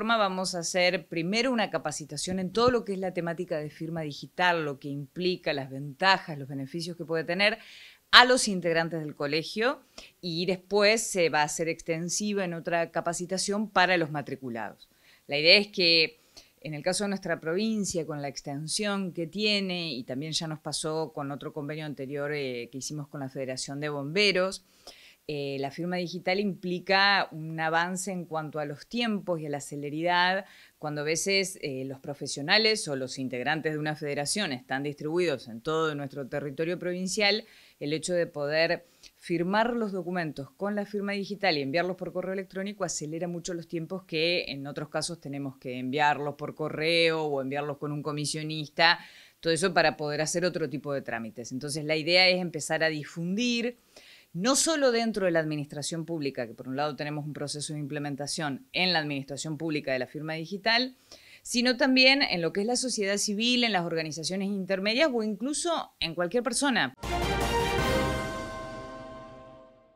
Vamos a hacer primero una capacitación en todo lo que es la temática de firma digital, lo que implica, las ventajas, los beneficios que puede tener a los integrantes del colegio y después se va a hacer extensiva en otra capacitación para los matriculados. La idea es que en el caso de nuestra provincia, con la extensión que tiene, y también ya nos pasó con otro convenio anterior eh, que hicimos con la Federación de Bomberos, eh, la firma digital implica un avance en cuanto a los tiempos y a la celeridad, cuando a veces eh, los profesionales o los integrantes de una federación están distribuidos en todo nuestro territorio provincial, el hecho de poder firmar los documentos con la firma digital y enviarlos por correo electrónico acelera mucho los tiempos que en otros casos tenemos que enviarlos por correo o enviarlos con un comisionista, todo eso para poder hacer otro tipo de trámites. Entonces la idea es empezar a difundir no solo dentro de la administración pública, que por un lado tenemos un proceso de implementación en la administración pública de la firma digital, sino también en lo que es la sociedad civil, en las organizaciones intermedias o incluso en cualquier persona.